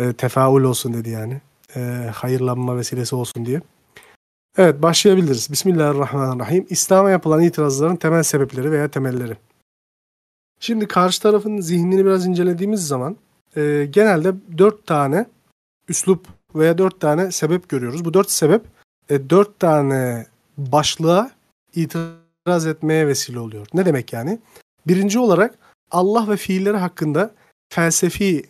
e, tefaül olsun dedi yani. E, hayırlanma vesilesi olsun diye. Evet başlayabiliriz. Bismillahirrahmanirrahim. İslam'a yapılan itirazların temel sebepleri veya temelleri. Şimdi karşı tarafın zihnini biraz incelediğimiz zaman e, genelde dört tane üslup veya dört tane sebep görüyoruz. Bu dört sebep e, dört tane başlığa itiraz etmeye vesile oluyor. Ne demek yani? Birinci olarak Allah ve fiilleri hakkında felsefi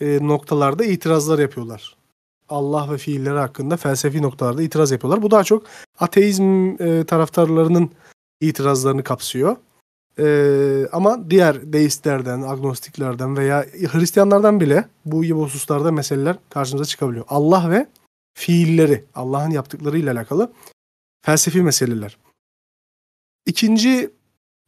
e, noktalarda itirazlar yapıyorlar. Allah ve fiilleri hakkında felsefi noktalarda itiraz yapıyorlar. Bu daha çok ateizm e, taraftarlarının itirazlarını kapsıyor. E, ama diğer deistlerden, agnostiklerden veya Hristiyanlardan bile bu gibi hususlarda meseleler karşımıza çıkabiliyor. Allah ve fiilleri, Allah'ın yaptıklarıyla alakalı felsefi meseleler. İkinci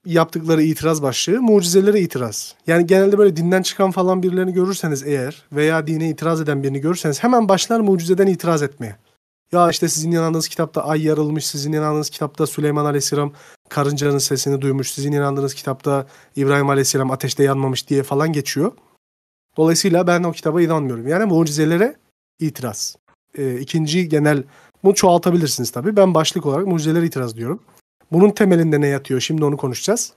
yaptıkları itiraz başlığı mucizelere itiraz. Yani genelde böyle dinden çıkan falan birilerini görürseniz eğer veya dine itiraz eden birini görürseniz hemen başlar mucizeden itiraz etmeye. Ya işte sizin inandığınız kitapta ay yarılmış, sizin inandığınız kitapta Süleyman Aleyhisselam karıncanın sesini duymuş, sizin inandığınız kitapta İbrahim Aleyhisselam ateşte yanmamış diye falan geçiyor. Dolayısıyla ben o kitaba inanmıyorum. Yani mucizelere itiraz. E, ikinci genel, bunu çoğaltabilirsiniz tabii. Ben başlık olarak mucizelere itiraz diyorum. Bunun temelinde ne yatıyor şimdi onu konuşacağız.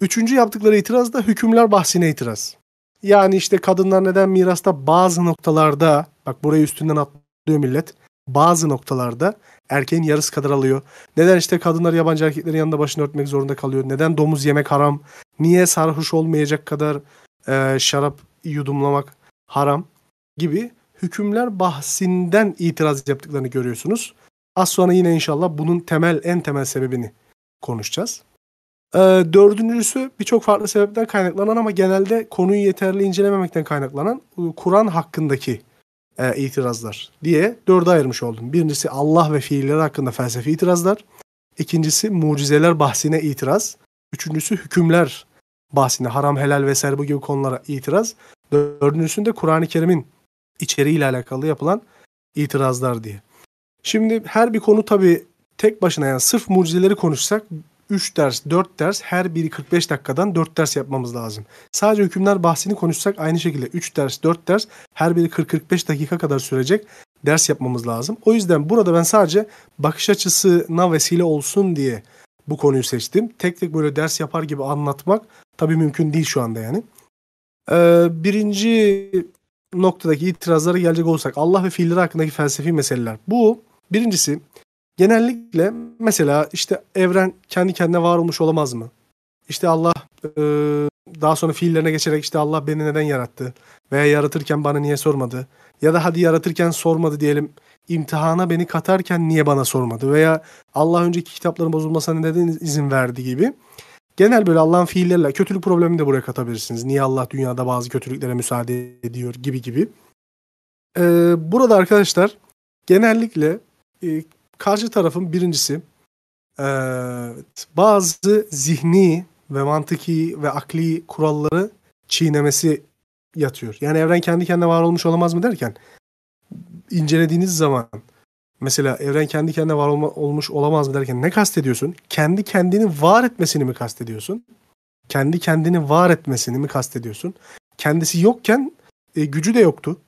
Üçüncü yaptıkları itiraz da hükümler bahsine itiraz. Yani işte kadınlar neden mirasta bazı noktalarda bak burayı üstünden atlıyor millet. Bazı noktalarda erkeğin yarısı kadar alıyor. Neden işte kadınlar yabancı erkeklerin yanında başını örtmek zorunda kalıyor? Neden domuz yemek haram? Niye sarhoş olmayacak kadar e, şarap yudumlamak haram? Gibi hükümler bahsinden itiraz yaptıklarını görüyorsunuz. Az sonra yine inşallah bunun temel en temel sebebini konuşacağız. Ee, dördüncüsü birçok farklı sebepten kaynaklanan ama genelde konuyu yeterli incelememekten kaynaklanan e, Kur'an hakkındaki e, itirazlar diye dörde ayırmış oldum. Birincisi Allah ve fiilleri hakkında felsefi itirazlar. İkincisi mucizeler bahsine itiraz. Üçüncüsü hükümler bahsine haram helal vesaire bu gibi konulara itiraz. Dördüncüsünde Kur'an-ı Kerim'in içeriğiyle alakalı yapılan itirazlar diye. Şimdi her bir konu tabii tek başına yani sırf mucizeleri konuşsak 3 ders, 4 ders her biri 45 dakikadan 4 ders yapmamız lazım. Sadece hükümler bahsini konuşsak aynı şekilde 3 ders, 4 ders her biri 40-45 dakika kadar sürecek ders yapmamız lazım. O yüzden burada ben sadece bakış açısına vesile olsun diye bu konuyu seçtim. Tek tek böyle ders yapar gibi anlatmak tabii mümkün değil şu anda yani. Ee, birinci noktadaki itirazlara gelecek olsak Allah ve fiiller hakkındaki felsefi meseleler. Bu Birincisi genellikle mesela işte evren kendi kendine var olmuş olamaz mı? İşte Allah e, daha sonra fiillerine geçerek işte Allah beni neden yarattı? Veya yaratırken bana niye sormadı? Ya da hadi yaratırken sormadı diyelim. İmtihana beni katarken niye bana sormadı? Veya Allah önceki kitapların bozulmasına neden izin verdi gibi. Genel böyle Allah'ın fiillerle kötülük problemini de buraya katabilirsiniz. Niye Allah dünyada bazı kötülüklere müsaade ediyor gibi gibi. Ee, burada arkadaşlar genellikle ee, karşı tarafın birincisi e, bazı zihni ve mantıki ve akli kuralları çiğnemesi yatıyor. Yani evren kendi kendine var olmuş olamaz mı derken incelediğiniz zaman mesela evren kendi kendine var olma, olmuş olamaz mı derken ne kastediyorsun? Kendi kendini var etmesini mi kastediyorsun? Kendi kendini var etmesini mi kastediyorsun? Kendisi yokken e, gücü de yoktu.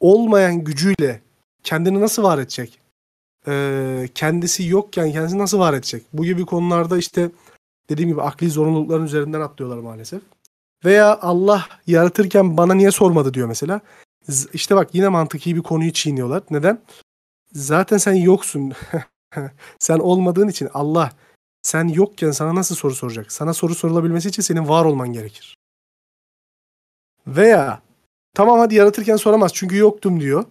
Olmayan gücüyle kendini nasıl var edecek? Ee, kendisi yokken kendisi nasıl var edecek? Bu gibi konularda işte dediğim gibi akli zorunlulukların üzerinden atlıyorlar maalesef. Veya Allah yaratırken bana niye sormadı diyor mesela. İşte bak yine mantıki bir konuyu çiğniyorlar. Neden? Zaten sen yoksun. sen olmadığın için Allah sen yokken sana nasıl soru soracak? Sana soru sorulabilmesi için senin var olman gerekir. Veya tamam hadi yaratırken soramaz çünkü yoktum diyor.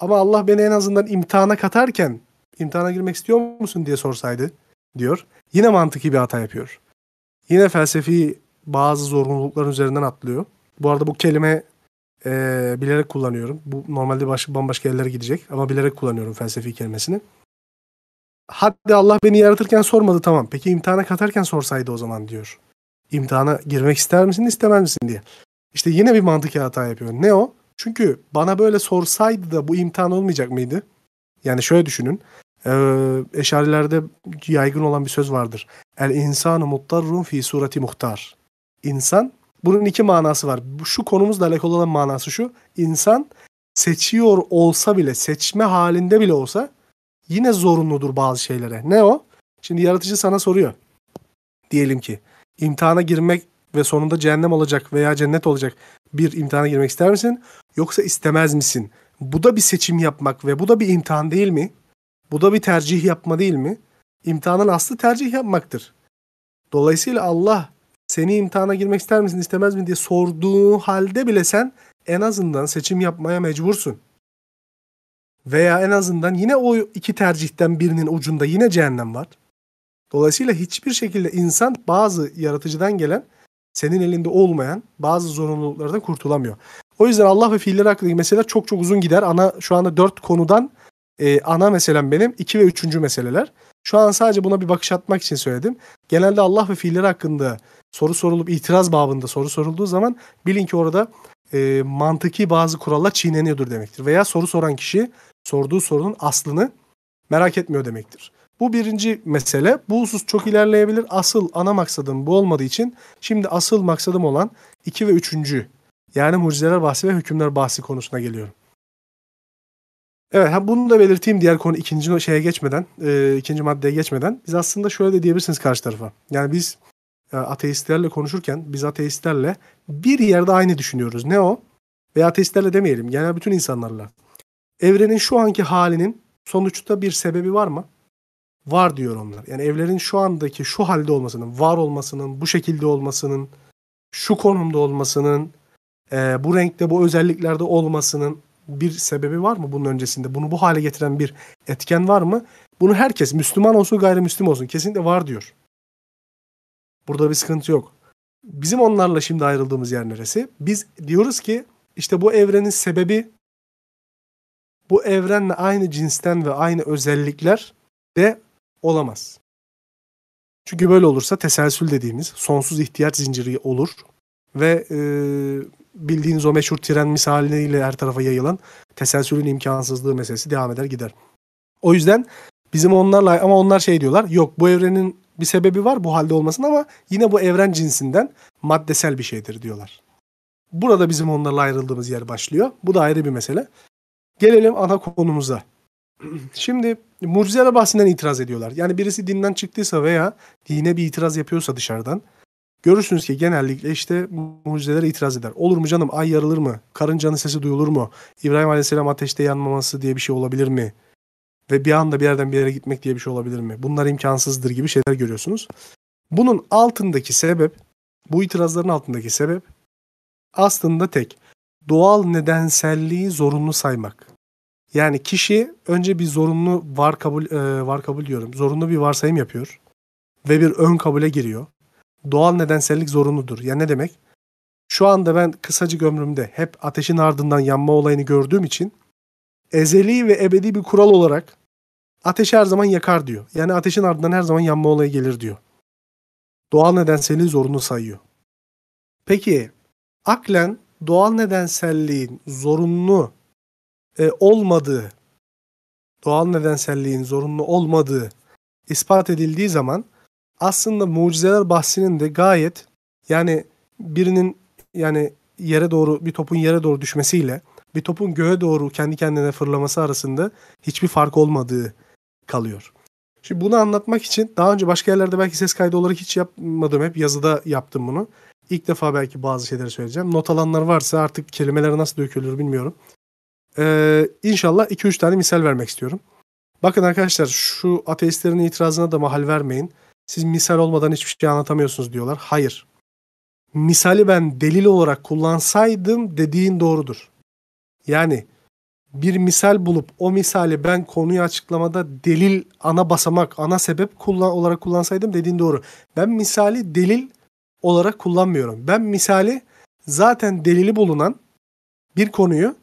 Ama Allah beni en azından imtihana katarken imtihana girmek istiyor musun diye sorsaydı diyor. Yine mantıki bir hata yapıyor. Yine felsefi bazı zorunlulukların üzerinden atlıyor. Bu arada bu kelime e, bilerek kullanıyorum. Bu normalde başka bambaşka yerlere gidecek ama bilerek kullanıyorum felsefi kelimesini. Hadi Allah beni yaratırken sormadı tamam. Peki imtihana katarken sorsaydı o zaman diyor. İmtihana girmek ister misin istemez misin diye. İşte yine bir mantıki hata yapıyor. Ne o? Çünkü bana böyle sorsaydı da bu imtihan olmayacak mıydı? Yani şöyle düşünün. Ee, eşarilerde yaygın olan bir söz vardır. El insanu muttarrun fi surati muhtar. İnsan, bunun iki manası var. Şu konumuzla alakalı olan manası şu. İnsan seçiyor olsa bile, seçme halinde bile olsa yine zorunludur bazı şeylere. Ne o? Şimdi yaratıcı sana soruyor. Diyelim ki imtihana girmek ve sonunda cehennem olacak veya cennet olacak bir imtihana girmek ister misin? Yoksa istemez misin? Bu da bir seçim yapmak ve bu da bir imtihan değil mi? Bu da bir tercih yapma değil mi? İmtihanın aslı tercih yapmaktır. Dolayısıyla Allah seni imtihana girmek ister misin istemez mi diye sorduğu halde bile sen en azından seçim yapmaya mecbursun. Veya en azından yine o iki tercihten birinin ucunda yine cehennem var. Dolayısıyla hiçbir şekilde insan bazı yaratıcıdan gelen senin elinde olmayan bazı zorunluluklardan kurtulamıyor. O yüzden Allah ve fiiller hakkındaki meseleler çok çok uzun gider. Ana şu anda dört konudan e, ana meselem benim. iki ve üçüncü meseleler. Şu an sadece buna bir bakış atmak için söyledim. Genelde Allah ve fiiller hakkında soru sorulup itiraz babında soru sorulduğu zaman bilin ki orada e, mantıki bazı kurallar çiğneniyordur demektir. Veya soru soran kişi sorduğu sorunun aslını merak etmiyor demektir. Bu birinci mesele. Bu husus çok ilerleyebilir. Asıl ana maksadım bu olmadığı için şimdi asıl maksadım olan 2 ve 3. Yani mucizeler bahsi ve hükümler bahsi konusuna geliyorum. Evet bunu da belirteyim diğer konu ikinci şeye geçmeden, e, ikinci maddeye geçmeden. Biz aslında şöyle de diyebilirsiniz karşı tarafa. Yani biz e, ateistlerle konuşurken biz ateistlerle bir yerde aynı düşünüyoruz. Ne o? Veya ateistlerle demeyelim. Genel yani bütün insanlarla. Evrenin şu anki halinin sonuçta bir sebebi var mı? var diyor onlar. Yani evlerin şu andaki şu halde olmasının, var olmasının, bu şekilde olmasının, şu konumda olmasının, e, bu renkte, bu özelliklerde olmasının bir sebebi var mı bunun öncesinde? Bunu bu hale getiren bir etken var mı? Bunu herkes, Müslüman olsun, gayrimüslim olsun kesinlikle var diyor. Burada bir sıkıntı yok. Bizim onlarla şimdi ayrıldığımız yer neresi? Biz diyoruz ki işte bu evrenin sebebi bu evrenle aynı cinsten ve aynı özellikler de olamaz. Çünkü böyle olursa teselsül dediğimiz sonsuz ihtiyaç zinciri olur ve e, bildiğiniz o meşhur tren misaliyle her tarafa yayılan teselsülün imkansızlığı meselesi devam eder gider. O yüzden bizim onlarla ama onlar şey diyorlar yok bu evrenin bir sebebi var bu halde olmasın ama yine bu evren cinsinden maddesel bir şeydir diyorlar. Burada bizim onlarla ayrıldığımız yer başlıyor. Bu da ayrı bir mesele. Gelelim ana konumuza. Şimdi mucizeler bahsinden itiraz ediyorlar. Yani birisi dinden çıktıysa veya dine bir itiraz yapıyorsa dışarıdan görürsünüz ki genellikle işte mucizelere itiraz eder. Olur mu canım ay yarılır mı? Karıncanın sesi duyulur mu? İbrahim Aleyhisselam ateşte yanmaması diye bir şey olabilir mi? Ve bir anda bir yerden bir yere gitmek diye bir şey olabilir mi? Bunlar imkansızdır gibi şeyler görüyorsunuz. Bunun altındaki sebep, bu itirazların altındaki sebep aslında tek. Doğal nedenselliği zorunlu saymak. Yani kişi önce bir zorunlu var kabul e, var kabul diyorum. Zorunlu bir varsayım yapıyor ve bir ön kabule giriyor. Doğal nedensellik zorunludur. Ya yani ne demek? Şu anda ben kısacık ömrümde hep ateşin ardından yanma olayını gördüğüm için ezeli ve ebedi bir kural olarak ateş her zaman yakar diyor. Yani ateşin ardından her zaman yanma olayı gelir diyor. Doğal nedenselliği zorunlu sayıyor. Peki aklen doğal nedenselliğin zorunlu e, olmadığı, doğal nedenselliğin zorunlu olmadığı ispat edildiği zaman aslında mucizeler bahsinin de gayet yani birinin yani yere doğru bir topun yere doğru düşmesiyle bir topun göğe doğru kendi kendine fırlaması arasında hiçbir fark olmadığı kalıyor. Şimdi bunu anlatmak için daha önce başka yerlerde belki ses kaydı olarak hiç yapmadım. Hep yazıda yaptım bunu. İlk defa belki bazı şeyleri söyleyeceğim. Not alanlar varsa artık kelimeler nasıl dökülür bilmiyorum. Ee, inşallah 2-3 tane misal vermek istiyorum. Bakın arkadaşlar şu ateistlerin itirazına da mahal vermeyin. Siz misal olmadan hiçbir şey anlatamıyorsunuz diyorlar. Hayır. Misali ben delil olarak kullansaydım dediğin doğrudur. Yani bir misal bulup o misali ben konuyu açıklamada delil ana basamak, ana sebep kullan olarak kullansaydım dediğin doğru. Ben misali delil olarak kullanmıyorum. Ben misali zaten delili bulunan bir konuyu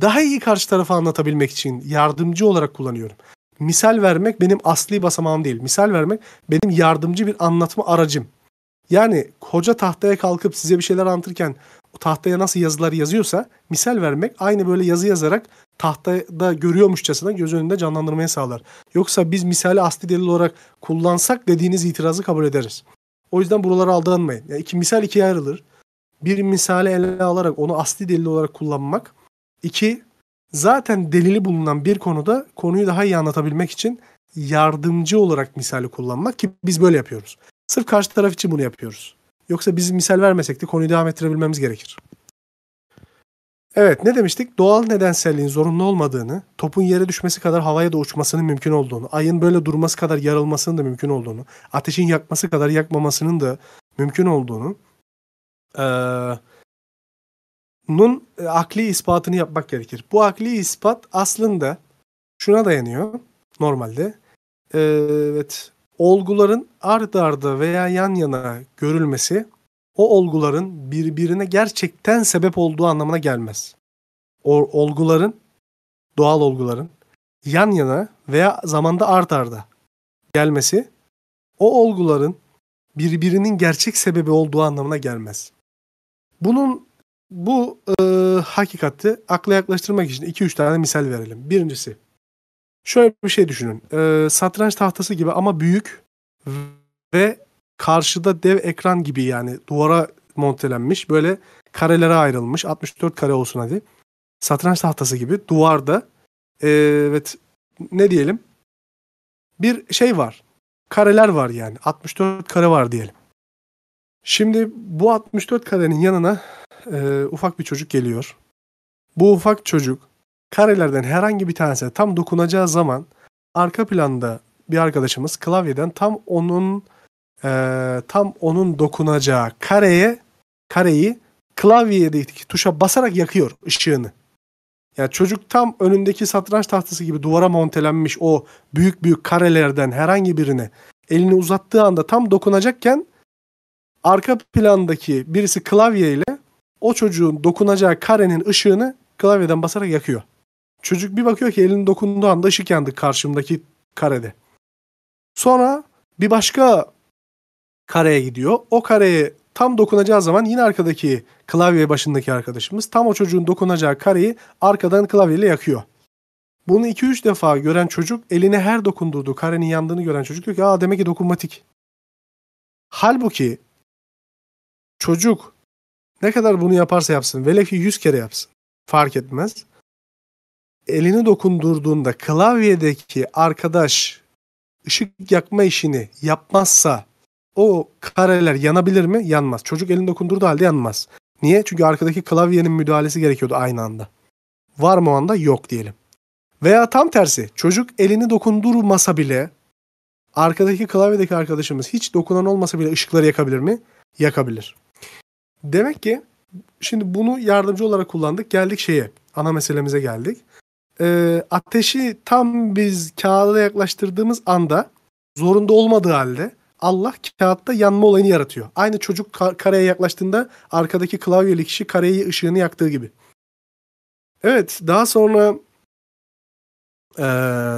daha iyi karşı tarafa anlatabilmek için yardımcı olarak kullanıyorum. Misal vermek benim asli basamağım değil. Misal vermek benim yardımcı bir anlatma aracım. Yani koca tahtaya kalkıp size bir şeyler anlatırken o tahtaya nasıl yazılar yazıyorsa misal vermek aynı böyle yazı yazarak tahtada görüyormuşçasına göz önünde canlandırmaya sağlar. Yoksa biz misali asli delil olarak kullansak dediğiniz itirazı kabul ederiz. O yüzden buralara aldanmayın. Yani iki misal ikiye ayrılır. Bir misali ele alarak onu asli delil olarak kullanmak İki, zaten delili bulunan bir konuda konuyu daha iyi anlatabilmek için yardımcı olarak misali kullanmak ki biz böyle yapıyoruz. Sırf karşı taraf için bunu yapıyoruz. Yoksa biz misal vermesek de konuyu devam ettirebilmemiz gerekir. Evet ne demiştik? Doğal nedenselliğin zorunlu olmadığını, topun yere düşmesi kadar havaya da uçmasının mümkün olduğunu, ayın böyle durması kadar yarılmasının da mümkün olduğunu, ateşin yakması kadar yakmamasının da mümkün olduğunu, ee, nun e, akli ispatını yapmak gerekir. Bu akli ispat aslında şuna dayanıyor normalde. E, evet, olguların ard arda veya yan yana görülmesi o olguların birbirine gerçekten sebep olduğu anlamına gelmez. O olguların, doğal olguların yan yana veya zamanda art arda gelmesi o olguların birbirinin gerçek sebebi olduğu anlamına gelmez. Bunun bu e, hakikati akla yaklaştırmak için 2-3 tane misal verelim. Birincisi şöyle bir şey düşünün. E, satranç tahtası gibi ama büyük ve karşıda dev ekran gibi yani duvara montelenmiş böyle karelere ayrılmış 64 kare olsun hadi. Satranç tahtası gibi duvarda e, evet ne diyelim bir şey var. Kareler var yani 64 kare var diyelim. Şimdi bu 64 karenin yanına e, ufak bir çocuk geliyor. Bu ufak çocuk karelerden herhangi bir tanesine tam dokunacağı zaman arka planda bir arkadaşımız klavyeden tam onun e, tam onun dokunacağı kareye kareyi klavyedeki tuşa basarak yakıyor ışığını. Yani çocuk tam önündeki satranç tahtası gibi duvara montelenmiş o büyük büyük karelerden herhangi birine elini uzattığı anda tam dokunacakken arka plandaki birisi klavyeyle o çocuğun dokunacağı karenin ışığını klavyeden basarak yakıyor. Çocuk bir bakıyor ki elini dokunduğu anda ışık yandı karşımdaki karede. Sonra bir başka kareye gidiyor. O kareye tam dokunacağı zaman yine arkadaki klavye başındaki arkadaşımız tam o çocuğun dokunacağı kareyi arkadan klavyeyle yakıyor. Bunu 2-3 defa gören çocuk eline her dokundurduğu karenin yandığını gören çocuk diyor ki aa demek ki dokunmatik. Halbuki çocuk ne kadar bunu yaparsa yapsın velev ki 100 kere yapsın fark etmez. Elini dokundurduğunda klavyedeki arkadaş ışık yakma işini yapmazsa o kareler yanabilir mi? Yanmaz. Çocuk elini dokundurduğu halde yanmaz. Niye? Çünkü arkadaki klavyenin müdahalesi gerekiyordu aynı anda. Var mı o anda? Yok diyelim. Veya tam tersi çocuk elini dokundurmasa bile arkadaki klavyedeki arkadaşımız hiç dokunan olmasa bile ışıkları yakabilir mi? Yakabilir. Demek ki şimdi bunu yardımcı olarak kullandık. Geldik şeye. Ana meselemize geldik. E, ateşi tam biz kağıda yaklaştırdığımız anda zorunda olmadığı halde Allah kağıtta yanma olayını yaratıyor. Aynı çocuk kareye yaklaştığında arkadaki klavyeli kişi kareyi ışığını yaktığı gibi. Evet daha sonra ee,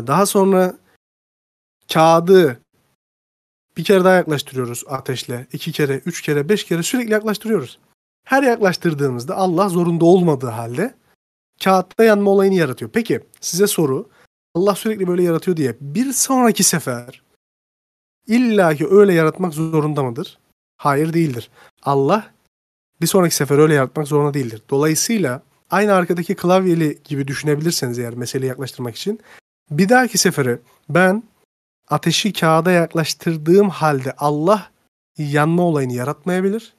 daha sonra kağıdı bir kere daha yaklaştırıyoruz ateşle. iki kere, üç kere, beş kere sürekli yaklaştırıyoruz. Her yaklaştırdığımızda Allah zorunda olmadığı halde kağıtta yanma olayını yaratıyor. Peki size soru. Allah sürekli böyle yaratıyor diye bir sonraki sefer illaki öyle yaratmak zorunda mıdır? Hayır değildir. Allah bir sonraki sefer öyle yaratmak zorunda değildir. Dolayısıyla aynı arkadaki klavyeli gibi düşünebilirseniz eğer meseleyi yaklaştırmak için bir dahaki sefere ben ateşi kağıda yaklaştırdığım halde Allah yanma olayını yaratmayabilir.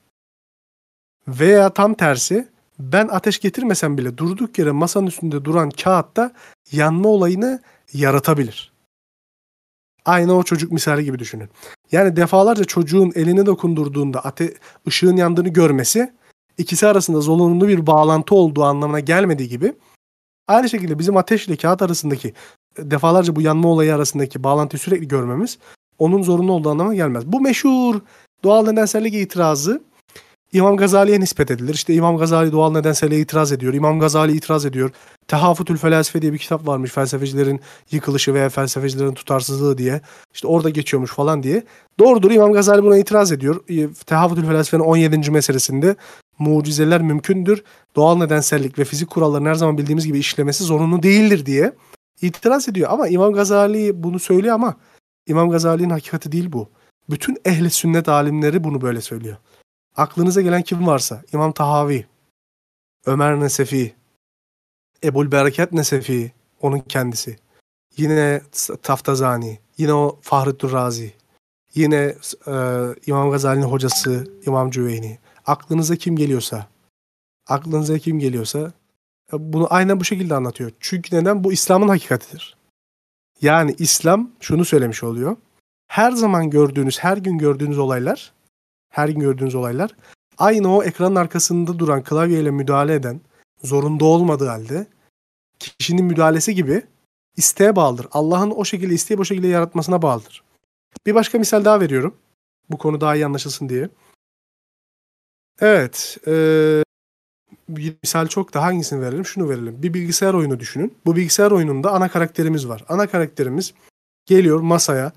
Veya tam tersi ben ateş getirmesem bile durduk yere masanın üstünde duran kağıtta yanma olayını yaratabilir. Aynı o çocuk misali gibi düşünün. Yani defalarca çocuğun elini dokundurduğunda ate ışığın yandığını görmesi ikisi arasında zorunlu bir bağlantı olduğu anlamına gelmediği gibi aynı şekilde bizim ateş ile kağıt arasındaki defalarca bu yanma olayı arasındaki bağlantıyı sürekli görmemiz onun zorunlu olduğu anlamına gelmez. Bu meşhur doğal nedensellik itirazı İmam Gazali'ye nispet edilir. İşte İmam Gazali doğal nedenselliğe itiraz ediyor. İmam Gazali itiraz ediyor. Tehafutül Felsefe diye bir kitap varmış. Felsefecilerin yıkılışı veya felsefecilerin tutarsızlığı diye. İşte orada geçiyormuş falan diye. Doğrudur İmam Gazali buna itiraz ediyor. Tehafutül Felsefe'nin 17. meselesinde mucizeler mümkündür. Doğal nedensellik ve fizik kurallarının her zaman bildiğimiz gibi işlemesi zorunlu değildir diye itiraz ediyor. Ama İmam Gazali bunu söylüyor ama İmam Gazali'nin hakikati değil bu. Bütün ehli sünnet alimleri bunu böyle söylüyor. Aklınıza gelen kim varsa İmam Tahavi, Ömer Nesefi, Ebul Bereket Nesefi onun kendisi. Yine Taftazani, yine o Fahrettin Razi, yine e, İmam Gazali'nin hocası İmam Cüveyni. Aklınıza kim geliyorsa, aklınıza kim geliyorsa bunu aynen bu şekilde anlatıyor. Çünkü neden? Bu İslam'ın hakikatidir. Yani İslam şunu söylemiş oluyor. Her zaman gördüğünüz, her gün gördüğünüz olaylar, her gün gördüğünüz olaylar aynı o ekranın arkasında duran klavyeyle müdahale eden, zorunda olmadığı halde kişinin müdahalesi gibi isteğe bağlıdır. Allah'ın o şekilde isteği o şekilde yaratmasına bağlıdır. Bir başka misal daha veriyorum. Bu konu daha iyi anlaşılsın diye. Evet. Ee, misal çok da hangisini verelim? Şunu verelim. Bir bilgisayar oyunu düşünün. Bu bilgisayar oyununda ana karakterimiz var. Ana karakterimiz geliyor masaya.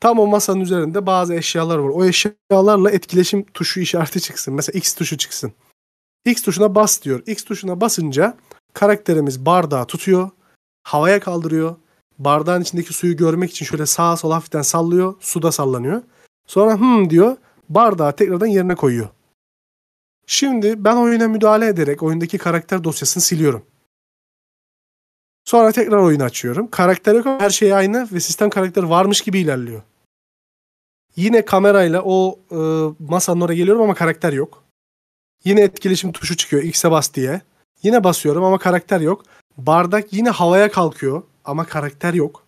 Tam o masanın üzerinde bazı eşyalar var. O eşyalarla etkileşim tuşu işareti çıksın. Mesela X tuşu çıksın. X tuşuna bas diyor. X tuşuna basınca karakterimiz bardağı tutuyor. Havaya kaldırıyor. Bardağın içindeki suyu görmek için şöyle sağa sola hafiften sallıyor. Suda sallanıyor. Sonra hım diyor. Bardağı tekrardan yerine koyuyor. Şimdi ben oyuna müdahale ederek oyundaki karakter dosyasını siliyorum. Sonra tekrar oyunu açıyorum. Karakter Karaktere her şey aynı ve sistem karakteri varmış gibi ilerliyor. Yine kamerayla o e, masanın oraya geliyorum ama karakter yok. Yine etkileşim tuşu çıkıyor X'e bas diye. Yine basıyorum ama karakter yok. Bardak yine havaya kalkıyor ama karakter yok.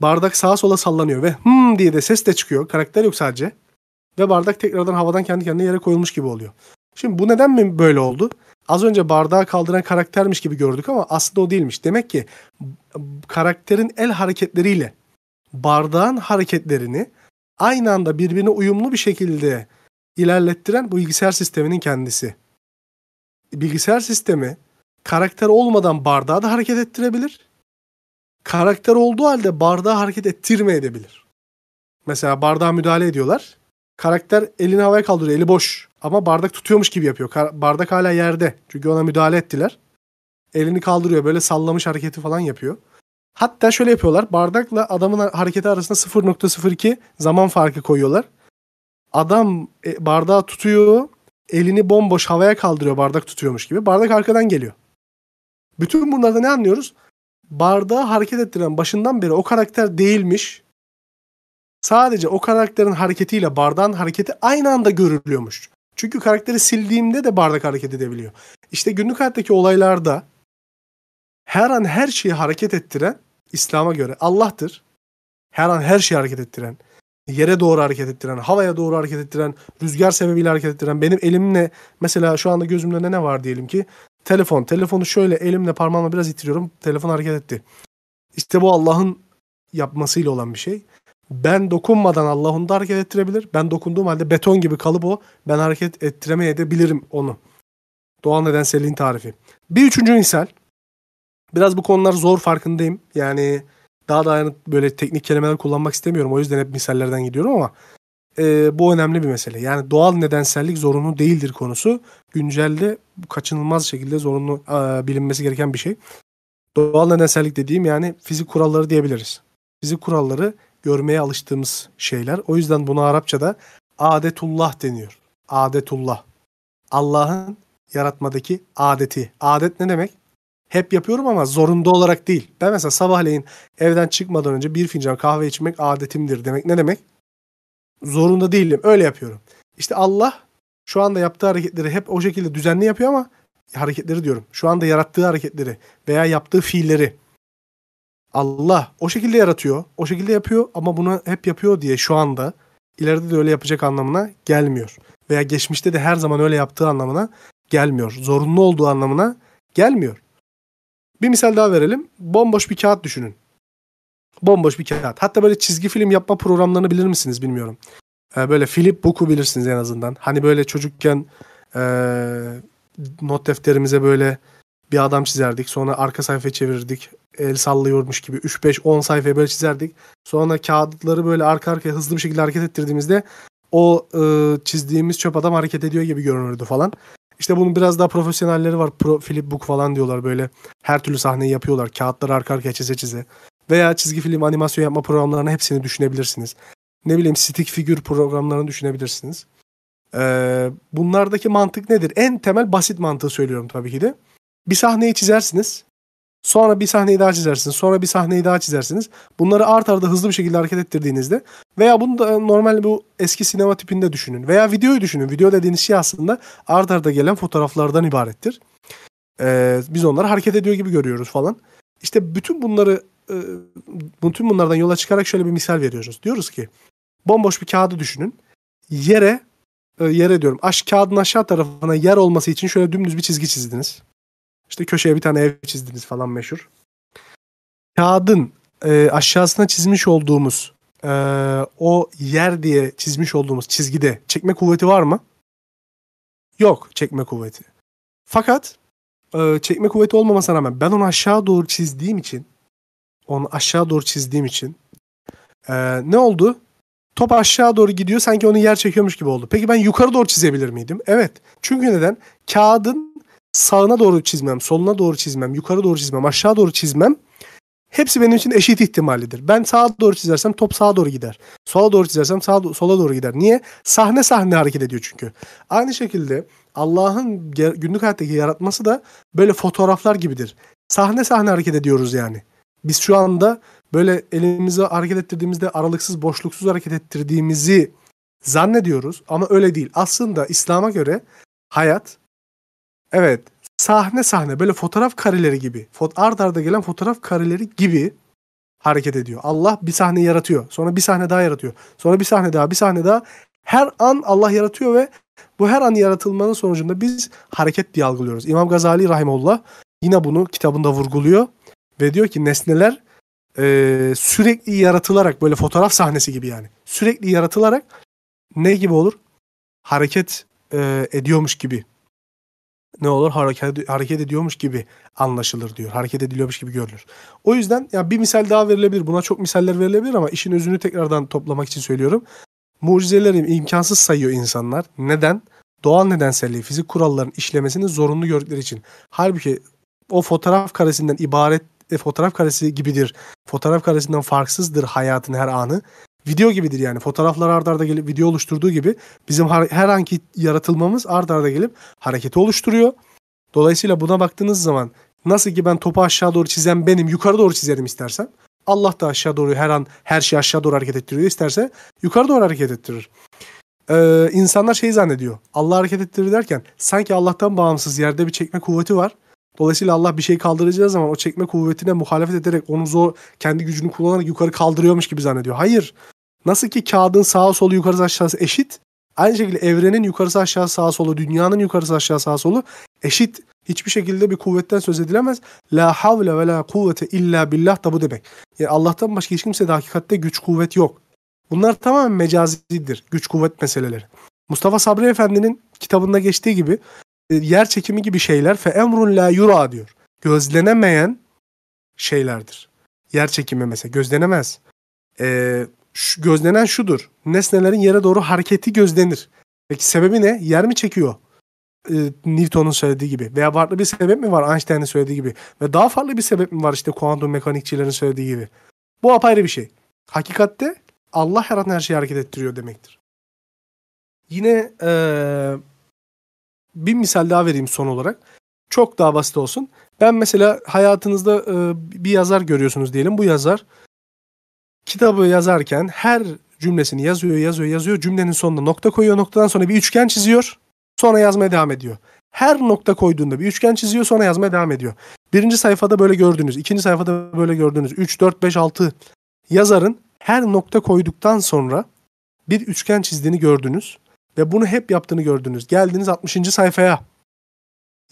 Bardak sağa sola sallanıyor ve hmm diye de ses de çıkıyor. Karakter yok sadece. Ve bardak tekrardan havadan kendi kendine yere koyulmuş gibi oluyor. Şimdi bu neden mi böyle oldu? Az önce bardağı kaldıran karaktermiş gibi gördük ama aslında o değilmiş. Demek ki karakterin el hareketleriyle bardağın hareketlerini aynı anda birbirine uyumlu bir şekilde ilerlettiren bu bilgisayar sisteminin kendisi. Bilgisayar sistemi karakter olmadan bardağı da hareket ettirebilir. Karakter olduğu halde bardağı hareket ettirmeyebilir. Mesela bardağa müdahale ediyorlar. Karakter elini havaya kaldırıyor, eli boş. Ama bardak tutuyormuş gibi yapıyor. bardak hala yerde. Çünkü ona müdahale ettiler. Elini kaldırıyor böyle sallamış hareketi falan yapıyor. Hatta şöyle yapıyorlar. Bardakla adamın hareketi arasında 0.02 zaman farkı koyuyorlar. Adam e, bardağı tutuyor. Elini bomboş havaya kaldırıyor bardak tutuyormuş gibi. Bardak arkadan geliyor. Bütün bunlarda ne anlıyoruz? Bardağı hareket ettiren başından beri o karakter değilmiş. Sadece o karakterin hareketiyle bardağın hareketi aynı anda görülüyormuş. Çünkü karakteri sildiğimde de bardak hareket edebiliyor. İşte günlük hayattaki olaylarda her an her şeyi hareket ettiren İslam'a göre Allah'tır. Her an her şeyi hareket ettiren, yere doğru hareket ettiren, havaya doğru hareket ettiren, rüzgar sebebiyle hareket ettiren, benim elimle mesela şu anda gözümün önüne ne var diyelim ki telefon. Telefonu şöyle elimle parmağımla biraz itiriyorum. Telefon hareket etti. İşte bu Allah'ın yapmasıyla olan bir şey. Ben dokunmadan Allah onu da hareket ettirebilir. Ben dokunduğum halde beton gibi kalıp o. Ben hareket ettiremeye de bilirim onu. Doğal nedenselliğin tarifi. Bir üçüncü misal. Biraz bu konular zor farkındayım. Yani daha da dayanıp böyle teknik kelimeler kullanmak istemiyorum. O yüzden hep misallerden gidiyorum ama e, bu önemli bir mesele. Yani doğal nedensellik zorunlu değildir konusu. Güncelde kaçınılmaz şekilde zorunlu e, bilinmesi gereken bir şey. Doğal nedensellik dediğim yani fizik kuralları diyebiliriz. Fizik kuralları görmeye alıştığımız şeyler. O yüzden buna Arapçada adetullah deniyor. Adetullah. Allah'ın yaratmadaki adeti. Adet ne demek? Hep yapıyorum ama zorunda olarak değil. Ben mesela sabahleyin evden çıkmadan önce bir fincan kahve içmek adetimdir demek. Ne demek? Zorunda değilim. Öyle yapıyorum. İşte Allah şu anda yaptığı hareketleri hep o şekilde düzenli yapıyor ama hareketleri diyorum. Şu anda yarattığı hareketleri veya yaptığı fiilleri Allah o şekilde yaratıyor, o şekilde yapıyor ama bunu hep yapıyor diye şu anda ileride de öyle yapacak anlamına gelmiyor. Veya geçmişte de her zaman öyle yaptığı anlamına gelmiyor. Zorunlu olduğu anlamına gelmiyor. Bir misal daha verelim. Bomboş bir kağıt düşünün. Bomboş bir kağıt. Hatta böyle çizgi film yapma programlarını bilir misiniz bilmiyorum. Ee, böyle Philip Book'u bilirsiniz en azından. Hani böyle çocukken ee, not defterimize böyle bir adam çizerdik. Sonra arka sayfa çevirirdik. El sallıyormuş gibi 3-5-10 sayfa böyle çizerdik. Sonra kağıtları böyle arka arkaya hızlı bir şekilde hareket ettirdiğimizde o e, çizdiğimiz çöp adam hareket ediyor gibi görünürdü falan. İşte bunun biraz daha profesyonelleri var. Pro, flip book falan diyorlar böyle. Her türlü sahneyi yapıyorlar. Kağıtları arka arkaya çize çize. Veya çizgi film animasyon yapma programlarını hepsini düşünebilirsiniz. Ne bileyim stick figür programlarını düşünebilirsiniz. Ee, bunlardaki mantık nedir? En temel basit mantığı söylüyorum tabii ki de. Bir sahneyi çizersiniz. Sonra bir sahneyi daha çizersiniz. Sonra bir sahneyi daha çizersiniz. Bunları art arda hızlı bir şekilde hareket ettirdiğinizde veya bunu da e, normal bu eski sinema tipinde düşünün. Veya videoyu düşünün. Video dediğiniz şey aslında art arda gelen fotoğraflardan ibarettir. Ee, biz onları hareket ediyor gibi görüyoruz falan. İşte bütün bunları e, bütün bunlardan yola çıkarak şöyle bir misal veriyoruz. Diyoruz ki bomboş bir kağıdı düşünün. Yere e, yere diyorum. Aş kağıdın aşağı tarafına yer olması için şöyle dümdüz bir çizgi çizdiniz. İşte köşeye bir tane ev çizdiniz falan meşhur. Kağıdın e, aşağısına çizmiş olduğumuz e, o yer diye çizmiş olduğumuz çizgide çekme kuvveti var mı? Yok çekme kuvveti. Fakat e, çekme kuvveti olmamasına rağmen ben onu aşağı doğru çizdiğim için onu aşağı doğru çizdiğim için e, ne oldu? Top aşağı doğru gidiyor sanki onu yer çekiyormuş gibi oldu. Peki ben yukarı doğru çizebilir miydim? Evet. Çünkü neden? Kağıdın sağına doğru çizmem, soluna doğru çizmem, yukarı doğru çizmem, aşağı doğru çizmem hepsi benim için eşit ihtimallidir. Ben sağa doğru çizersem top sağa doğru gider. Sola doğru çizersem sağa, sola doğru gider. Niye? Sahne sahne hareket ediyor çünkü. Aynı şekilde Allah'ın günlük hayattaki yaratması da böyle fotoğraflar gibidir. Sahne sahne hareket ediyoruz yani. Biz şu anda böyle elimizi hareket ettirdiğimizde aralıksız boşluksuz hareket ettirdiğimizi zannediyoruz ama öyle değil. Aslında İslam'a göre hayat Evet. Sahne sahne böyle fotoğraf kareleri gibi. Fot art arda gelen fotoğraf kareleri gibi hareket ediyor. Allah bir sahne yaratıyor. Sonra bir sahne daha yaratıyor. Sonra bir sahne daha, bir sahne daha. Her an Allah yaratıyor ve bu her an yaratılmanın sonucunda biz hareket diye algılıyoruz. İmam Gazali Rahimullah yine bunu kitabında vurguluyor ve diyor ki nesneler e, sürekli yaratılarak böyle fotoğraf sahnesi gibi yani sürekli yaratılarak ne gibi olur? Hareket e, ediyormuş gibi ne olur hareket, hareket ediyormuş gibi anlaşılır diyor. Hareket ediliyormuş gibi görülür. O yüzden ya bir misal daha verilebilir. Buna çok misaller verilebilir ama işin özünü tekrardan toplamak için söylüyorum. Mucizeleri imkansız sayıyor insanlar. Neden? Doğal nedenselliği, fizik kuralların işlemesini zorunlu gördükleri için. Halbuki o fotoğraf karesinden ibaret e, fotoğraf karesi gibidir. Fotoğraf karesinden farksızdır hayatın her anı video gibidir yani. Fotoğraflar ardarda arda gelip video oluşturduğu gibi bizim her anki yaratılmamız ardarda arda gelip hareketi oluşturuyor. Dolayısıyla buna baktığınız zaman nasıl ki ben topu aşağı doğru çizen benim yukarı doğru çizerim istersen. Allah da aşağı doğru her an her şey aşağı doğru hareket ettiriyor isterse yukarı doğru hareket ettirir. Ee, insanlar şey zannediyor. Allah hareket ettirir derken sanki Allah'tan bağımsız yerde bir çekme kuvveti var. Dolayısıyla Allah bir şey kaldıracağı zaman o çekme kuvvetine muhalefet ederek onu zor kendi gücünü kullanarak yukarı kaldırıyormuş gibi zannediyor. Hayır. Nasıl ki kağıdın sağa solu yukarısı aşağısı eşit. Aynı şekilde evrenin yukarısı aşağı sağa solu, dünyanın yukarısı aşağı sağa solu eşit. Hiçbir şekilde bir kuvvetten söz edilemez. La havle ve la kuvvete illa billah da bu demek. Yani Allah'tan başka hiç kimsede hakikatte güç kuvvet yok. Bunlar tamamen mecazidir. Güç kuvvet meseleleri. Mustafa Sabri Efendi'nin kitabında geçtiği gibi e, yer çekimi gibi şeyler fe emrun la yura diyor. Gözlenemeyen şeylerdir. Yer çekimi mesela gözlenemez. Ee, şu, gözlenen şudur. Nesnelerin yere doğru hareketi gözlenir. Peki sebebi ne? Yer mi çekiyor? E, Newton'un söylediği gibi. Veya farklı bir sebep mi var Einstein'ın söylediği gibi? Ve daha farklı bir sebep mi var işte kuantum mekanikçilerin söylediği gibi? Bu apayrı bir şey. Hakikatte Allah her an her şeyi hareket ettiriyor demektir. Yine ee, bir misal daha vereyim son olarak. Çok daha basit olsun. Ben mesela hayatınızda e, bir yazar görüyorsunuz diyelim. Bu yazar kitabı yazarken her cümlesini yazıyor, yazıyor, yazıyor. Cümlenin sonunda nokta koyuyor. Noktadan sonra bir üçgen çiziyor. Sonra yazmaya devam ediyor. Her nokta koyduğunda bir üçgen çiziyor sonra yazmaya devam ediyor. Birinci sayfada böyle gördünüz. ikinci sayfada böyle gördünüz. 3, 4, 5, 6 yazarın her nokta koyduktan sonra bir üçgen çizdiğini gördünüz. Ve bunu hep yaptığını gördünüz. Geldiniz 60. sayfaya.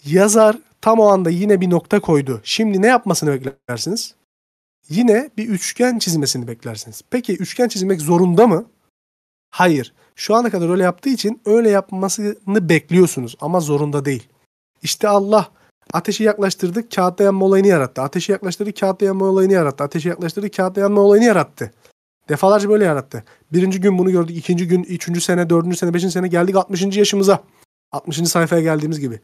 Yazar tam o anda yine bir nokta koydu. Şimdi ne yapmasını beklersiniz? yine bir üçgen çizmesini beklersiniz. Peki üçgen çizmek zorunda mı? Hayır. Şu ana kadar öyle yaptığı için öyle yapmasını bekliyorsunuz ama zorunda değil. İşte Allah ateşi yaklaştırdı, kağıtta yanma olayını yarattı. Ateşi yaklaştırdı, kağıtta yanma olayını yarattı. Ateşi yaklaştırdı, kağıtta yanma olayını yarattı. Defalarca böyle yarattı. Birinci gün bunu gördük. ikinci gün, üçüncü sene, dördüncü sene, beşinci sene geldik 60. yaşımıza. 60. sayfaya geldiğimiz gibi.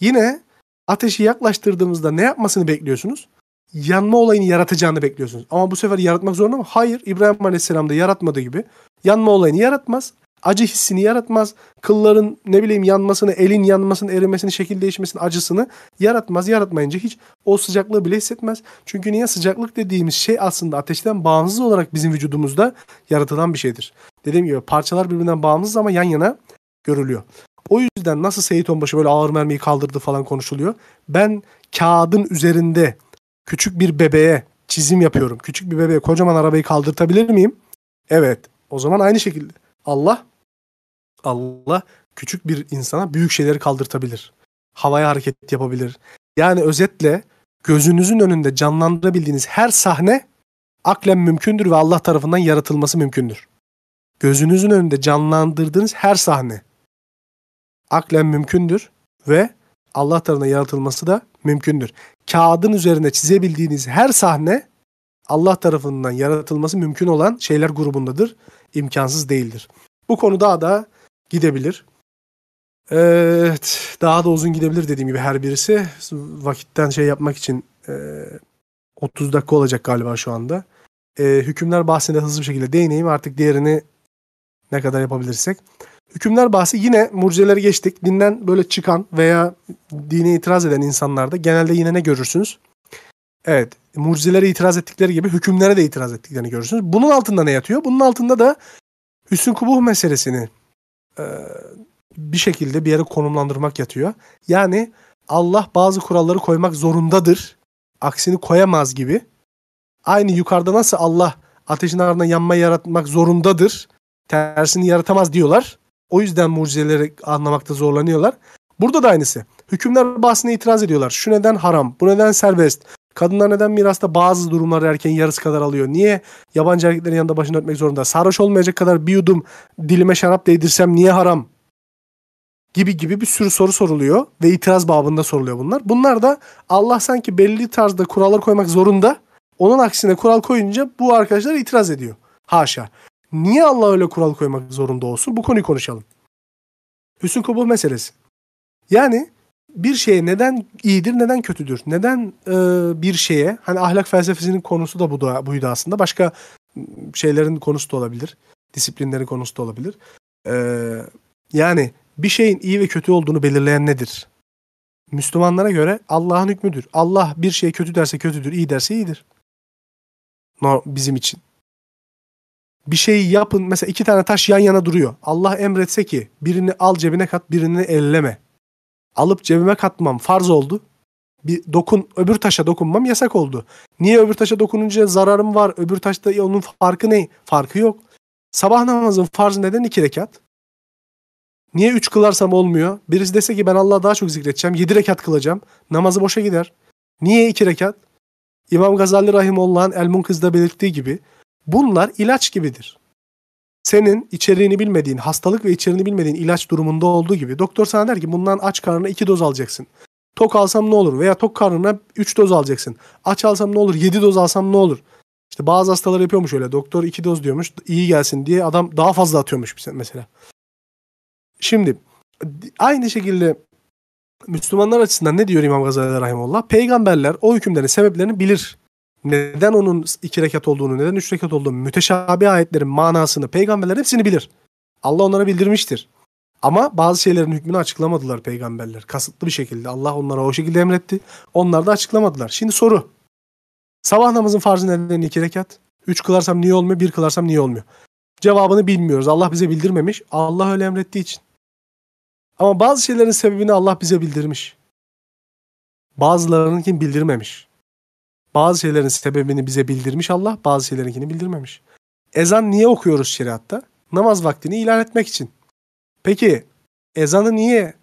Yine ateşi yaklaştırdığımızda ne yapmasını bekliyorsunuz? yanma olayını yaratacağını bekliyorsunuz. Ama bu sefer yaratmak zorunda mı? Hayır. İbrahim Aleyhisselam da yaratmadığı gibi yanma olayını yaratmaz. Acı hissini yaratmaz. Kılların ne bileyim yanmasını, elin yanmasını, erimesini, şekil değişmesini, acısını yaratmaz. Yaratmayınca hiç o sıcaklığı bile hissetmez. Çünkü niye sıcaklık dediğimiz şey aslında ateşten bağımsız olarak bizim vücudumuzda yaratılan bir şeydir. Dediğim gibi parçalar birbirinden bağımsız ama yan yana görülüyor. O yüzden nasıl Seyit Onbaşı böyle ağır mermiyi kaldırdı falan konuşuluyor. Ben kağıdın üzerinde küçük bir bebeğe çizim yapıyorum. Küçük bir bebeğe kocaman arabayı kaldırtabilir miyim? Evet. O zaman aynı şekilde Allah Allah küçük bir insana büyük şeyleri kaldırtabilir. Havaya hareket yapabilir. Yani özetle gözünüzün önünde canlandırabildiğiniz her sahne aklen mümkündür ve Allah tarafından yaratılması mümkündür. Gözünüzün önünde canlandırdığınız her sahne aklen mümkündür ve Allah tarafından yaratılması da mümkündür kağıdın üzerine çizebildiğiniz her sahne Allah tarafından yaratılması mümkün olan şeyler grubundadır. İmkansız değildir. Bu konu daha da gidebilir. Evet, daha da uzun gidebilir dediğim gibi her birisi. Vakitten şey yapmak için 30 e, dakika olacak galiba şu anda. E, hükümler bahsine hızlı bir şekilde değineyim. Artık diğerini ne kadar yapabilirsek. Hükümler bahsi yine murcileri geçtik. Dinden böyle çıkan veya dine itiraz eden insanlarda genelde yine ne görürsünüz? Evet, murcilere itiraz ettikleri gibi hükümlere de itiraz ettiklerini görürsünüz. Bunun altında ne yatıyor? Bunun altında da Hüsnü Kubuh meselesini e, bir şekilde bir yere konumlandırmak yatıyor. Yani Allah bazı kuralları koymak zorundadır. Aksini koyamaz gibi. Aynı yukarıda nasıl Allah ateşin ardına yanma yaratmak zorundadır. Tersini yaratamaz diyorlar. O yüzden mucizeleri anlamakta zorlanıyorlar. Burada da aynısı. Hükümler bahsine itiraz ediyorlar. Şu neden haram, bu neden serbest. Kadınlar neden mirasta bazı durumlarda erkeğin yarısı kadar alıyor? Niye yabancı erkeklerin yanında başını örtmek zorunda? Sarhoş olmayacak kadar bir yudum dilime şarap değdirsem niye haram? Gibi gibi bir sürü soru soruluyor ve itiraz babında soruluyor bunlar. Bunlar da Allah sanki belli tarzda kurallar koymak zorunda. Onun aksine kural koyunca bu arkadaşlar itiraz ediyor. Haşa. Niye Allah öyle kural koymak zorunda olsun? Bu konuyu konuşalım. Hüsnü Kubuh meselesi. Yani bir şeye neden iyidir, neden kötüdür? Neden e, bir şeye, hani ahlak felsefesinin konusu da bu da, buydu aslında. Başka şeylerin konusu da olabilir. Disiplinlerin konusu da olabilir. E, yani bir şeyin iyi ve kötü olduğunu belirleyen nedir? Müslümanlara göre Allah'ın hükmüdür. Allah bir şeye kötü derse kötüdür, iyi derse iyidir. No, bizim için bir şey yapın. Mesela iki tane taş yan yana duruyor. Allah emretse ki birini al cebine kat birini elleme. Alıp cebime katmam farz oldu. Bir dokun öbür taşa dokunmam yasak oldu. Niye öbür taşa dokununca zararım var? Öbür taşta onun farkı ne? Farkı yok. Sabah namazın farzı neden iki rekat? Niye üç kılarsam olmuyor? Birisi dese ki ben Allah'a daha çok zikredeceğim. Yedi rekat kılacağım. Namazı boşa gider. Niye iki rekat? İmam Gazali Rahimullah'ın El Munkız'da belirttiği gibi Bunlar ilaç gibidir. Senin içeriğini bilmediğin, hastalık ve içeriğini bilmediğin ilaç durumunda olduğu gibi doktor sana der ki bundan aç karnına 2 doz alacaksın. Tok alsam ne olur? Veya tok karnına 3 doz alacaksın. Aç alsam ne olur? 7 doz alsam ne olur? İşte bazı hastalar yapıyormuş öyle. Doktor 2 doz diyormuş. iyi gelsin diye adam daha fazla atıyormuş mesela. Şimdi aynı şekilde Müslümanlar açısından ne diyor İmam Gazali Rahimullah? Peygamberler o hükümlerin sebeplerini bilir neden onun iki rekat olduğunu, neden üç rekat olduğunu, müteşabi ayetlerin manasını peygamberler hepsini bilir. Allah onlara bildirmiştir. Ama bazı şeylerin hükmünü açıklamadılar peygamberler. Kasıtlı bir şekilde. Allah onlara o şekilde emretti. Onlar da açıklamadılar. Şimdi soru. Sabah namazın farzı neden iki rekat? Üç kılarsam niye olmuyor? Bir kılarsam niye olmuyor? Cevabını bilmiyoruz. Allah bize bildirmemiş. Allah öyle emrettiği için. Ama bazı şeylerin sebebini Allah bize bildirmiş. Bazılarınınkin bildirmemiş. Bazı şeylerin sebebini bize bildirmiş Allah, bazı şeylerinkini bildirmemiş. Ezan niye okuyoruz şeriatta? Namaz vaktini ilan etmek için. Peki ezanı niye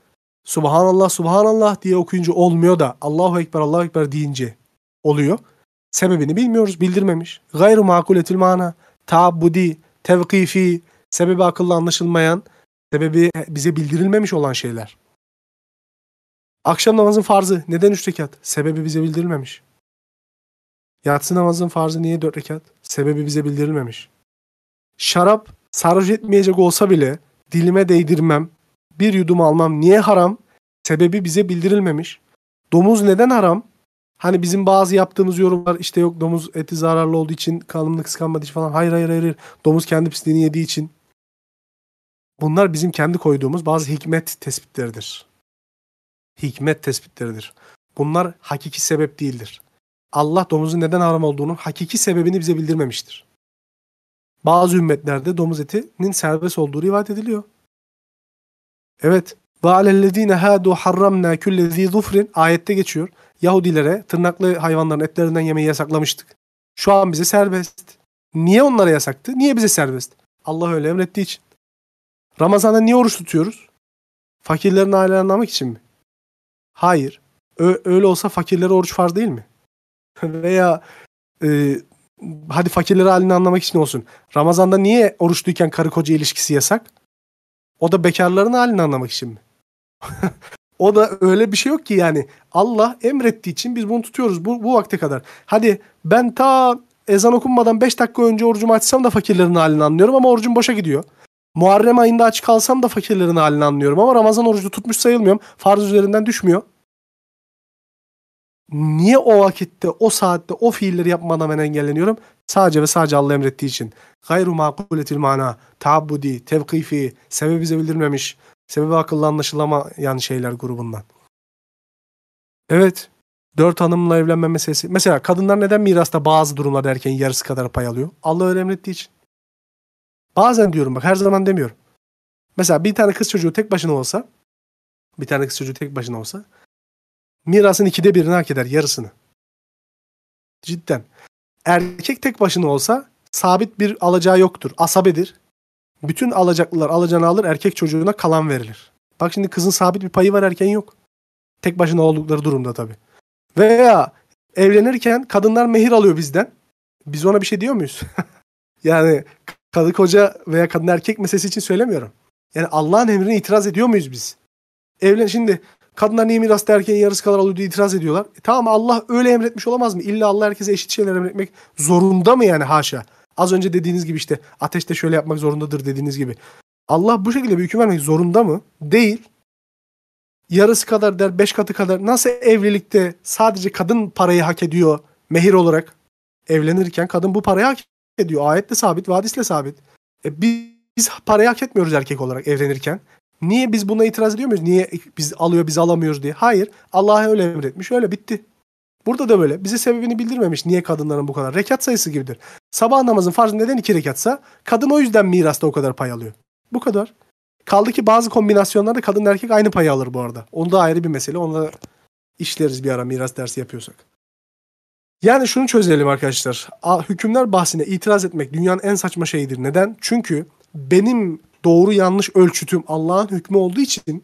Subhanallah Subhanallah diye okuyunca olmuyor da Allahu Ekber Allahu Ekber deyince oluyor? Sebebini bilmiyoruz, bildirmemiş. Gayru makuletil mana, taabbudi, tevkifi, sebebi akıllı anlaşılmayan, sebebi bize bildirilmemiş olan şeyler. Akşam namazın farzı neden üç rekat? Sebebi bize bildirilmemiş. Yatsı namazın farzı niye dört rekat? Sebebi bize bildirilmemiş. Şarap sarhoş etmeyecek olsa bile dilime değdirmem, bir yudum almam niye haram? Sebebi bize bildirilmemiş. Domuz neden haram? Hani bizim bazı yaptığımız yorumlar işte yok domuz eti zararlı olduğu için kanımını kıskanmadığı için falan. Hayır hayır hayır. Domuz kendi pisliğini yediği için. Bunlar bizim kendi koyduğumuz bazı hikmet tespitleridir. Hikmet tespitleridir. Bunlar hakiki sebep değildir. Allah domuzun neden haram olduğunun hakiki sebebini bize bildirmemiştir. Bazı ümmetlerde domuz etinin serbest olduğu rivayet ediliyor. Evet. وَعَلَى hadu harramna كُلَّ ذِي ظُفْرٍ Ayette geçiyor. Yahudilere tırnaklı hayvanların etlerinden yemeyi yasaklamıştık. Şu an bize serbest. Niye onlara yasaktı? Niye bize serbest? Allah öyle emrettiği için. Ramazan'da niye oruç tutuyoruz? Fakirlerin ailelerine anlamak için mi? Hayır. Ö- öyle olsa fakirlere oruç farz değil mi? veya e, hadi fakirleri halini anlamak için olsun. Ramazan'da niye oruçluyken karı koca ilişkisi yasak? O da bekarların halini anlamak için mi? o da öyle bir şey yok ki yani. Allah emrettiği için biz bunu tutuyoruz bu, bu vakte kadar. Hadi ben ta ezan okunmadan 5 dakika önce orucumu açsam da fakirlerin halini anlıyorum ama orucum boşa gidiyor. Muharrem ayında aç kalsam da fakirlerin halini anlıyorum ama Ramazan orucu tutmuş sayılmıyorum. Farz üzerinden düşmüyor niye o vakitte, o saatte, o fiilleri yapmadan ben engelleniyorum? Sadece ve sadece Allah emrettiği için. Gayru makuletil mana, taabbudi, tevkifi, sebebi bize bildirmemiş, sebebi akılla anlaşılamayan şeyler grubundan. Evet, dört hanımla evlenme meselesi. Mesela kadınlar neden mirasta bazı durumlarda erkeğin yarısı kadar pay alıyor? Allah öyle emrettiği için. Bazen diyorum bak her zaman demiyorum. Mesela bir tane kız çocuğu tek başına olsa, bir tane kız çocuğu tek başına olsa mirasın ikide birini hak eder yarısını. Cidden. Erkek tek başına olsa sabit bir alacağı yoktur. Asabedir. Bütün alacaklılar alacağını alır erkek çocuğuna kalan verilir. Bak şimdi kızın sabit bir payı var erken yok. Tek başına oldukları durumda tabi Veya evlenirken kadınlar mehir alıyor bizden. Biz ona bir şey diyor muyuz? yani kadı koca veya kadın erkek meselesi için söylemiyorum. Yani Allah'ın emrine itiraz ediyor muyuz biz? Evlen şimdi Kadınlar niye miras derken yarısı kadar alıyor diye itiraz ediyorlar. E tamam Allah öyle emretmiş olamaz mı? İlla Allah herkese eşit şeyler emretmek zorunda mı yani haşa? Az önce dediğiniz gibi işte ateşte şöyle yapmak zorundadır dediğiniz gibi. Allah bu şekilde bir hüküm vermek zorunda mı? Değil. Yarısı kadar der, beş katı kadar. Nasıl evlilikte sadece kadın parayı hak ediyor mehir olarak? Evlenirken kadın bu parayı hak ediyor. Ayetle sabit, vadisle sabit. E biz, biz parayı hak etmiyoruz erkek olarak evlenirken. Niye biz buna itiraz ediyor muyuz? Niye biz alıyor biz alamıyoruz diye. Hayır. Allah öyle emretmiş. Öyle bitti. Burada da böyle. Bize sebebini bildirmemiş. Niye kadınların bu kadar? Rekat sayısı gibidir. Sabah namazın farzı neden iki rekatsa kadın o yüzden mirasta o kadar pay alıyor. Bu kadar. Kaldı ki bazı kombinasyonlarda kadın erkek aynı payı alır bu arada. Onu da ayrı bir mesele. Onu da işleriz bir ara miras dersi yapıyorsak. Yani şunu çözelim arkadaşlar. Hükümler bahsine itiraz etmek dünyanın en saçma şeyidir. Neden? Çünkü benim doğru yanlış ölçütüm Allah'ın hükmü olduğu için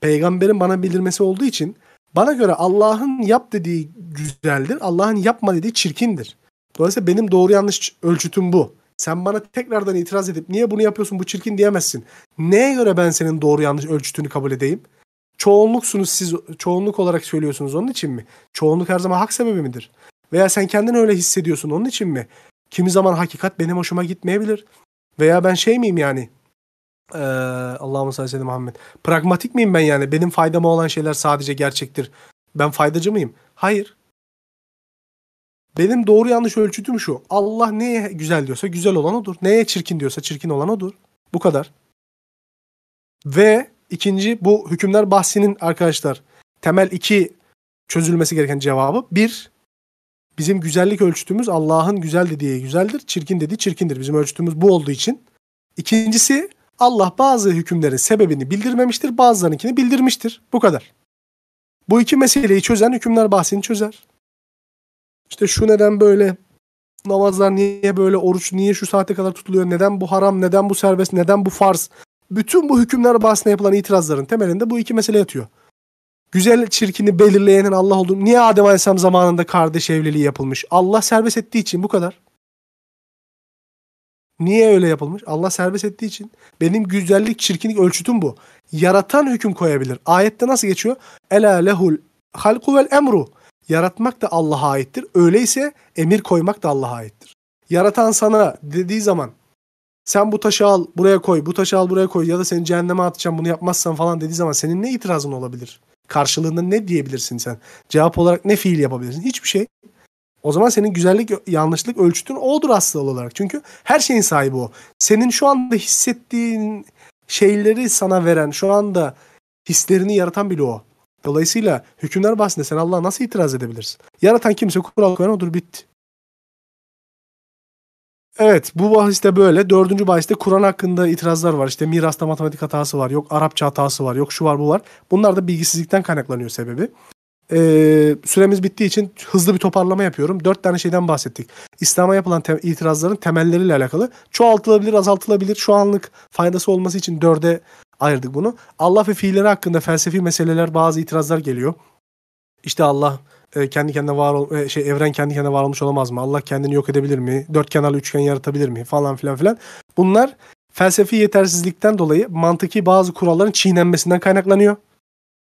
peygamberin bana bildirmesi olduğu için bana göre Allah'ın yap dediği güzeldir. Allah'ın yapma dediği çirkindir. Dolayısıyla benim doğru yanlış ölçütüm bu. Sen bana tekrardan itiraz edip niye bunu yapıyorsun bu çirkin diyemezsin. Neye göre ben senin doğru yanlış ölçütünü kabul edeyim? Çoğunluksunuz siz çoğunluk olarak söylüyorsunuz onun için mi? Çoğunluk her zaman hak sebebi midir? Veya sen kendini öyle hissediyorsun onun için mi? Kimi zaman hakikat benim hoşuma gitmeyebilir. Veya ben şey miyim yani? Ee, Allah'ım sallallahu aleyhi Muhammed. Pragmatik miyim ben yani? Benim faydama olan şeyler sadece gerçektir. Ben faydacı mıyım? Hayır. Benim doğru yanlış ölçütüm şu. Allah neye güzel diyorsa güzel olan odur. Neye çirkin diyorsa çirkin olan odur. Bu kadar. Ve ikinci bu hükümler bahsinin arkadaşlar temel iki çözülmesi gereken cevabı. Bir, bizim güzellik ölçütümüz Allah'ın güzel dediği güzeldir, çirkin dediği çirkindir. Bizim ölçütümüz bu olduğu için. İkincisi Allah bazı hükümlerin sebebini bildirmemiştir, bazılarınkini bildirmiştir. Bu kadar. Bu iki meseleyi çözen hükümler bahsini çözer. İşte şu neden böyle, namazlar niye böyle, oruç niye şu saate kadar tutuluyor, neden bu haram, neden bu serbest, neden bu farz. Bütün bu hükümler bahsine yapılan itirazların temelinde bu iki mesele yatıyor. Güzel çirkini belirleyenin Allah olduğunu, niye Adem Aleyhisselam zamanında kardeş evliliği yapılmış? Allah serbest ettiği için bu kadar. Niye öyle yapılmış? Allah serbest ettiği için. Benim güzellik, çirkinlik ölçütüm bu. Yaratan hüküm koyabilir. Ayette nasıl geçiyor? Ela lehul halku vel emru. Yaratmak da Allah'a aittir. Öyleyse emir koymak da Allah'a aittir. Yaratan sana dediği zaman sen bu taşı al buraya koy, bu taşı al buraya koy ya da seni cehenneme atacağım bunu yapmazsan falan dediği zaman senin ne itirazın olabilir? Karşılığında ne diyebilirsin sen? Cevap olarak ne fiil yapabilirsin? Hiçbir şey. O zaman senin güzellik yanlışlık ölçütün odur aslında olarak. Çünkü her şeyin sahibi o. Senin şu anda hissettiğin şeyleri sana veren, şu anda hislerini yaratan bile o. Dolayısıyla hükümler bahsinde sen Allah'a nasıl itiraz edebilirsin? Yaratan kimse kural koyan odur bitti. Evet bu bahis de böyle. Dördüncü bahis de Kur'an hakkında itirazlar var. İşte mirasta matematik hatası var. Yok Arapça hatası var. Yok şu var bu var. Bunlar da bilgisizlikten kaynaklanıyor sebebi. Ee, süremiz bittiği için hızlı bir toparlama yapıyorum. Dört tane şeyden bahsettik. İslam'a yapılan te- itirazların temelleriyle alakalı. Çoğaltılabilir, azaltılabilir. Şu anlık faydası olması için dörde ayırdık bunu. Allah ve fiilleri hakkında felsefi meseleler, bazı itirazlar geliyor. İşte Allah e, kendi kendine var ol, e, şey evren kendi kendine var olmuş olamaz mı? Allah kendini yok edebilir mi? Dört kenarlı üçgen yaratabilir mi? Falan filan filan. Bunlar felsefi yetersizlikten dolayı mantıki bazı kuralların çiğnenmesinden kaynaklanıyor.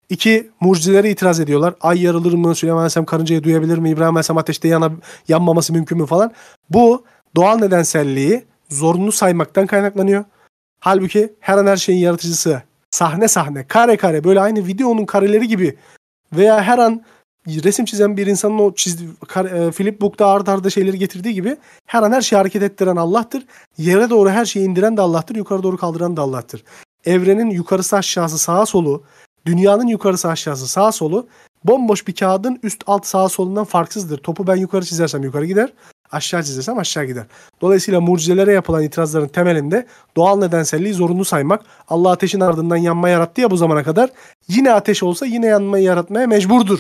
İki, mucizelere itiraz ediyorlar. Ay yarılır mı? Süleyman Aleyhisselam karıncayı duyabilir mi? İbrahim Aleyhisselam ateşte yana, yanmaması mümkün mü falan. Bu doğal nedenselliği zorunlu saymaktan kaynaklanıyor. Halbuki her an her şeyin yaratıcısı sahne sahne, kare kare böyle aynı videonun kareleri gibi veya her an resim çizen bir insanın o çizdi, e, Philip Book'ta art arda şeyleri getirdiği gibi her an her şeyi hareket ettiren Allah'tır. Yere doğru her şeyi indiren de Allah'tır. Yukarı doğru kaldıran da Allah'tır. Evrenin yukarısı aşağısı sağa solu Dünyanın yukarısı aşağısı sağ solu bomboş bir kağıdın üst alt sağ solundan farksızdır. Topu ben yukarı çizersem yukarı gider. Aşağı çizersem aşağı gider. Dolayısıyla mucizelere yapılan itirazların temelinde doğal nedenselliği zorunlu saymak. Allah ateşin ardından yanma yarattı ya bu zamana kadar. Yine ateş olsa yine yanmayı yaratmaya mecburdur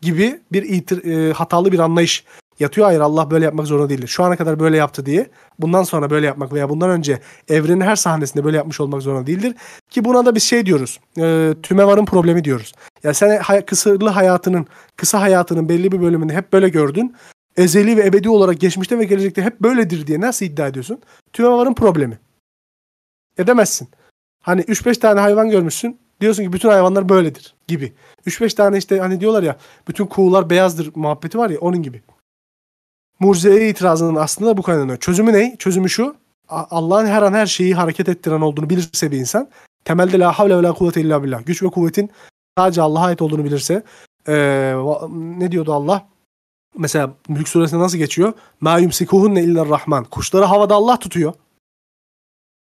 gibi bir itir, e, hatalı bir anlayış yatıyor. Hayır Allah böyle yapmak zorunda değil. Şu ana kadar böyle yaptı diye bundan sonra böyle yapmak veya bundan önce evrenin her sahnesinde böyle yapmış olmak zorunda değildir. Ki buna da bir şey diyoruz. E, tümevarın problemi diyoruz. Ya sen hay- kısırlı hayatının, kısa hayatının belli bir bölümünü hep böyle gördün. Ezeli ve ebedi olarak geçmişte ve gelecekte hep böyledir diye nasıl iddia ediyorsun? Tümevarın problemi. Edemezsin. Hani 3-5 tane hayvan görmüşsün. Diyorsun ki bütün hayvanlar böyledir gibi. 3-5 tane işte hani diyorlar ya bütün kuğular beyazdır muhabbeti var ya onun gibi. Murciye'ye itirazının aslında bu kaynanıyor. Çözümü ne? Çözümü şu. Allah'ın her an her şeyi hareket ettiren olduğunu bilirse bir insan temelde la havle ve la kuvvete illa billah. Güç ve kuvvetin sadece Allah'a ait olduğunu bilirse ee, ne diyordu Allah? Mesela Mülk Suresi'nde nasıl geçiyor? Ma yumsikuhunne illa rahman. Kuşları havada Allah tutuyor.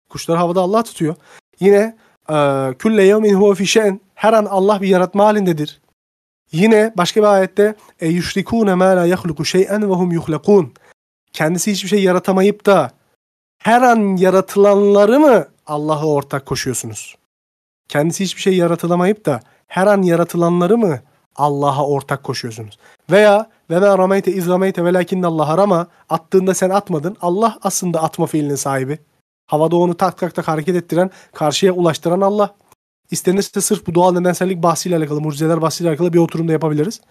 Kuşları havada Allah tutuyor. Yine külle yevmin huve fi Her an Allah bir yaratma halindedir. Yine başka bir ayette e yüşrikûne mâ lâ yahluku şey'en ve hum yuhlakûn. Kendisi hiçbir şey yaratamayıp da her an yaratılanları mı Allah'a ortak koşuyorsunuz? Kendisi hiçbir şey yaratılamayıp da her an yaratılanları mı Allah'a ortak koşuyorsunuz? Veya ve mâ rameyte iz rameyte velakinne Allah harama attığında sen atmadın. Allah aslında atma fiilinin sahibi. Havada onu tak tak tak hareket ettiren, karşıya ulaştıran Allah. İstenirse sırf bu doğal nedensellik bahsiyle alakalı, mucizeler bahsiyle alakalı bir oturum da yapabiliriz.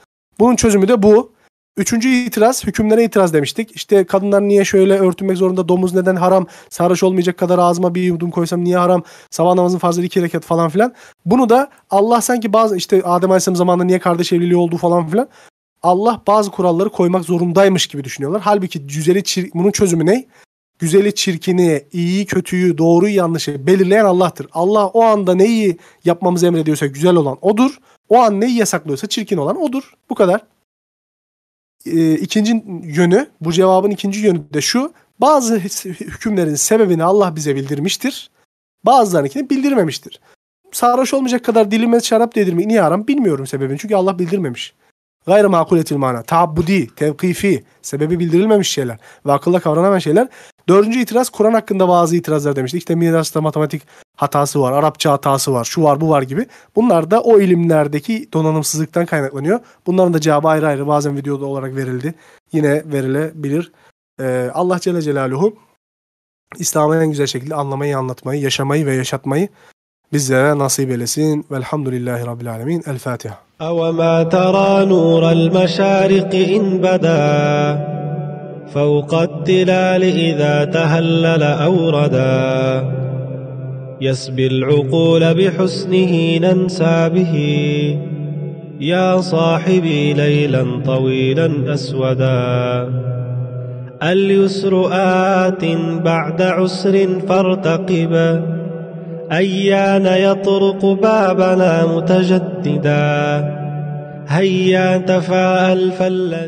Bunun çözümü de bu. Üçüncü itiraz, hükümlere itiraz demiştik. İşte kadınlar niye şöyle örtünmek zorunda, domuz neden haram, sarhoş olmayacak kadar ağzıma bir yudum koysam niye haram, sabah namazın farzları iki rekat falan filan. Bunu da Allah sanki bazı işte Adem Aleyhisselam zamanında niye kardeş evliliği olduğu falan filan. Allah bazı kuralları koymak zorundaymış gibi düşünüyorlar. Halbuki cüzeli çir- bunun çözümü ne? güzeli çirkini, iyiyi kötüyü, doğruyu yanlışı belirleyen Allah'tır. Allah o anda neyi yapmamızı emrediyorsa güzel olan odur. O an neyi yasaklıyorsa çirkin olan odur. Bu kadar. Ee, ikinci yönü, bu cevabın ikinci yönü de şu. Bazı hükümlerin sebebini Allah bize bildirmiştir. Bazılarınkini bildirmemiştir. Sarhoş olmayacak kadar dilime şarap dedirmeyi niye haram bilmiyorum sebebini. Çünkü Allah bildirmemiş. Gayrı makuletil mana, taabbudi, tevkifi, sebebi bildirilmemiş şeyler ve akılla kavranamayan şeyler Dördüncü itiraz Kur'an hakkında bazı itirazlar demiştik. İşte mirasta matematik hatası var, Arapça hatası var, şu var bu var gibi. Bunlar da o ilimlerdeki donanımsızlıktan kaynaklanıyor. Bunların da cevabı ayrı ayrı bazen videoda olarak verildi. Yine verilebilir. Ee, Allah Celle Celaluhu İslam'ı en güzel şekilde anlamayı, anlatmayı, yaşamayı ve yaşatmayı bizlere nasip eylesin. Velhamdülillahi Rabbil Alemin. El Fatiha. أَوَمَا تَرَى نُورَ الْمَشَارِقِ إِنْ بَدَا فوق التلال إذا تهلل أوردا يسبي العقول بحسنه ننسى به يا صاحبي ليلا طويلا أسودا اليسر آت بعد عسر فارتقبا أيان يطرق بابنا متجددا هيا تفاءل فالذي